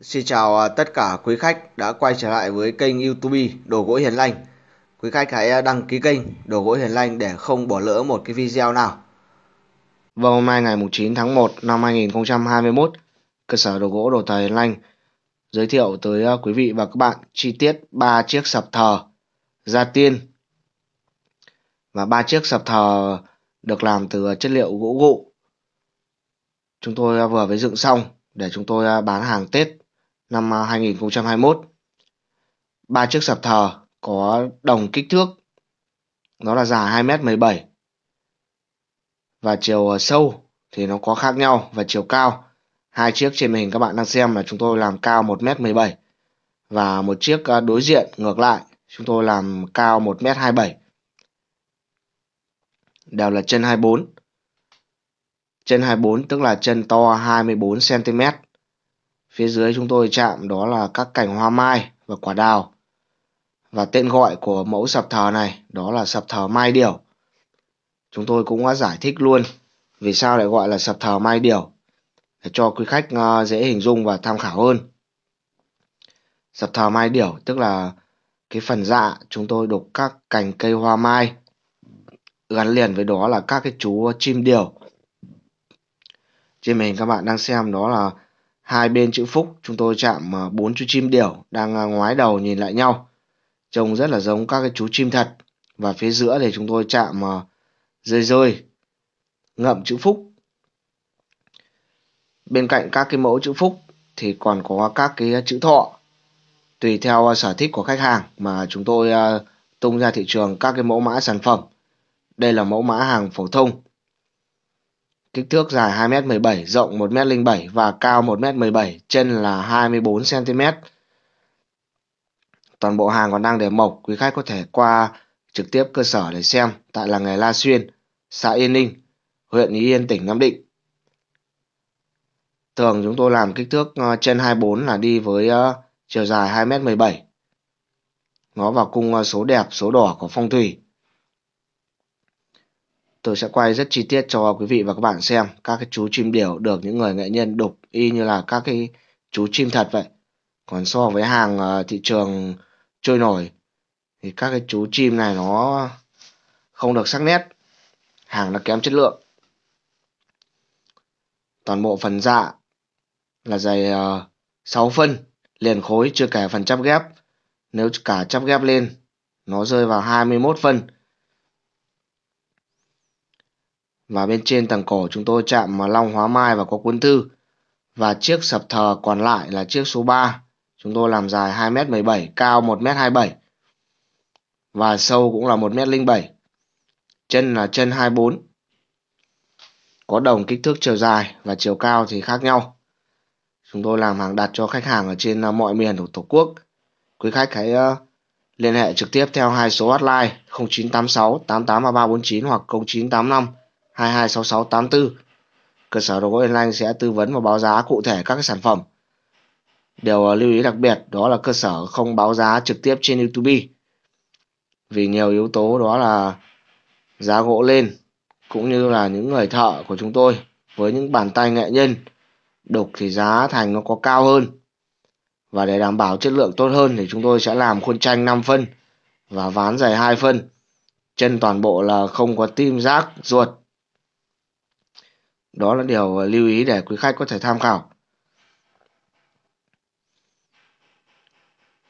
Xin chào à, tất cả quý khách đã quay trở lại với kênh YouTube Đồ gỗ Hiền Lành. Quý khách hãy à, đăng ký kênh Đồ gỗ Hiền Lành để không bỏ lỡ một cái video nào. Vào hôm nay ngày 9 tháng 1 năm 2021, cơ sở đồ gỗ Đồ Tài Hiền Lành giới thiệu tới à, quý vị và các bạn chi tiết 3 chiếc sập thờ gia tiên và ba chiếc sập thờ được làm từ chất liệu gỗ gụ. Chúng tôi vừa mới dựng xong để chúng tôi bán hàng Tết năm 2021. À, ba chiếc sập thờ có đồng kích thước. Nó là dài 2m17. Và chiều à, sâu thì nó có khác nhau và chiều cao. Hai chiếc trên hình các bạn đang xem là chúng tôi làm cao 1m17 và một chiếc à, đối diện ngược lại chúng tôi làm cao 1m27. Đều là chân 24. Chân 24 tức là chân to 24 cm Phía dưới chúng tôi chạm đó là các cành hoa mai và quả đào. Và tên gọi của mẫu sập thờ này đó là sập thờ mai điểu. Chúng tôi cũng đã giải thích luôn vì sao lại gọi là sập thờ mai điểu để cho quý khách ờ, dễ hình dung và tham khảo hơn. Sập thờ mai điểu tức là cái phần dạ chúng tôi đục các cành cây hoa mai gắn liền với đó là các cái chú chim điểu trên mình các bạn đang xem đó là Hai bên chữ phúc chúng tôi chạm à, bốn chú chim điểu đang à, ngoái đầu nhìn lại nhau. Trông rất là giống các cái chú chim thật. Và phía giữa thì chúng tôi chạm à, rơi rơi, ngậm chữ phúc. Bên cạnh các cái mẫu chữ phúc thì còn có các cái chữ thọ. Tùy theo sở thích của khách hàng mà chúng tôi tung ra thị trường các cái mẫu mã sản phẩm. Đây là mẫu mã hàng phổ thông kích thước dài 2m17, rộng 1m07 và cao 1m17, chân là 24cm. Toàn bộ hàng còn đang để mộc, quý khách có thể qua trực tiếp cơ sở để xem tại làng nghề La Xuyên, xã Yên Ninh, huyện Ý Yên, tỉnh Nam Định. Tường chúng tôi làm kích thước chân ờ, 24 là đi với ờ, chiều dài 2m17. Nó vào cung ờ, số đẹp, số đỏ của phong thủy. Tôi sẽ quay rất chi tiết cho quý vị và các bạn xem các cái chú chim điểu được những người nghệ nhân đục y như là các cái chú chim thật vậy. Còn so với hàng ờ, thị trường trôi nổi thì các cái chú chim này nó không được sắc nét. Hàng nó kém chất lượng. Toàn bộ phần dạ là dày ờ, uh, 6 phân liền khối chưa kể phần chắp ghép. Nếu cả chắp ghép lên nó rơi vào 21 phân và bên trên tầng cổ chúng tôi chạm vào long hóa mai và có cuốn thư và chiếc sập thờ còn lại là chiếc số 3 chúng tôi làm dài 2m17 cao 1m27 và sâu cũng là 1m07 chân là chân 24 có đồng kích thước chiều dài và chiều cao thì khác nhau chúng tôi làm hàng đặt cho khách hàng ở trên ờ, mọi miền của tổ quốc quý khách hãy ờ, liên hệ trực tiếp theo hai số hotline 0986 883349 hoặc 0985 226684. Cơ sở đồ gỗ Yên Lanh sẽ tư vấn và báo giá cụ thể các sản phẩm. Điều ờ, lưu ý đặc biệt đó là cơ sở không báo giá trực tiếp trên YouTube. Vì nhiều yếu tố đó là giá gỗ lên cũng như là những người thợ của chúng tôi với những bàn tay nghệ nhân đục thì giá thành nó có cao hơn và để đảm bảo chất lượng tốt hơn thì chúng tôi sẽ làm khuôn tranh 5 phân và ván dày 2 phân chân toàn bộ là không có tim rác ruột đó là điều à, lưu ý để quý khách có thể tham khảo.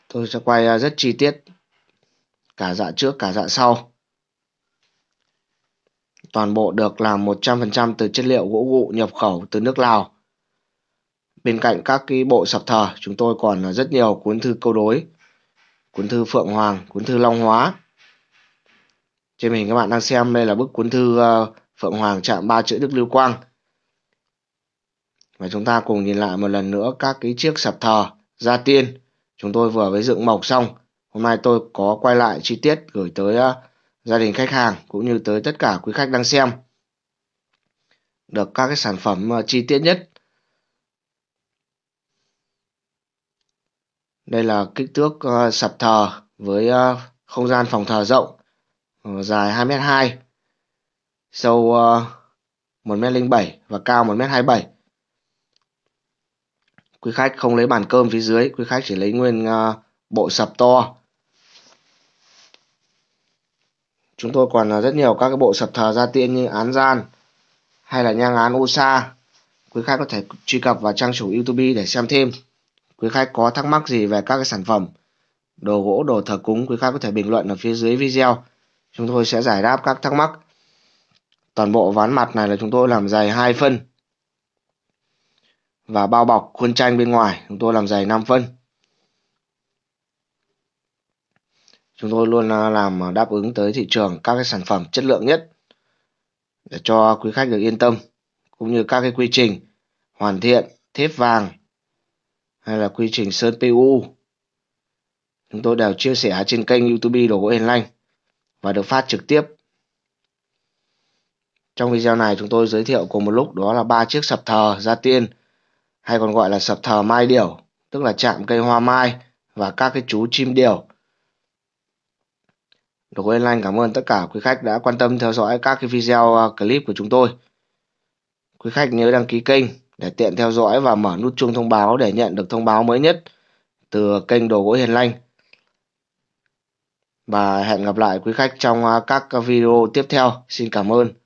Tôi sẽ quay à, rất chi tiết cả dạ trước cả dạ sau. Toàn bộ được làm 100% từ chất liệu gỗ gụ nhập khẩu từ nước Lào. Bên cạnh các cái bộ sập thờ, chúng tôi còn à, rất nhiều cuốn thư câu đối, cuốn thư Phượng Hoàng, cuốn thư Long Hóa. Trên mình các bạn đang xem đây là bức cuốn thư Phượng Hoàng chạm ba chữ Đức Lưu Quang và chúng ta cùng nhìn lại một lần nữa các cái chiếc sập thờ gia tiên chúng tôi vừa mới dựng mộc xong hôm nay tôi có quay lại chi tiết gửi tới ờ, gia đình khách hàng cũng như tới tất cả quý khách đang xem được các cái sản phẩm ờ, chi tiết nhất đây là kích thước ờ, sập thờ với không gian phòng thờ rộng dài 2m2 sâu uh, 1m07 và cao 1m27 quý khách không lấy bàn cơm phía dưới quý khách chỉ lấy nguyên uh, bộ sập to chúng tôi còn à, rất nhiều các cái bộ sập thờ gia tiên như án gian hay là nhang án Usa. quý khách có thể truy cập vào trang chủ youtube để xem thêm quý khách có thắc mắc gì về các cái sản phẩm đồ gỗ đồ thờ cúng quý khách có thể bình luận ở phía dưới video chúng tôi sẽ giải đáp các thắc mắc toàn bộ ván mặt này là chúng tôi làm dày hai phân và bao bọc khuôn tranh bên ngoài chúng tôi làm dày 5 phân chúng tôi luôn à, làm à, đáp ứng tới thị trường các cái sản phẩm chất lượng nhất để cho quý khách được yên tâm cũng như các cái quy trình hoàn thiện thép vàng hay là quy trình sơn PU chúng tôi đều chia sẻ trên kênh YouTube đồ gỗ hiền lành và được phát trực tiếp trong video này chúng tôi giới thiệu cùng một lúc đó là ba chiếc sập thờ gia tiên hay còn gọi là sập thờ mai điểu tức là chạm cây hoa mai và các cái chú chim điểu Lục Nguyên Lan cảm ơn tất cả quý khách đã quan tâm theo dõi các cái video à, clip của chúng tôi. Quý khách nhớ đăng ký kênh để tiện theo dõi và mở nút chuông thông báo để nhận được thông báo mới nhất từ kênh Đồ Gỗ Hiền Lanh. Và hẹn gặp lại quý khách trong à, các à, video tiếp theo. Xin cảm ơn.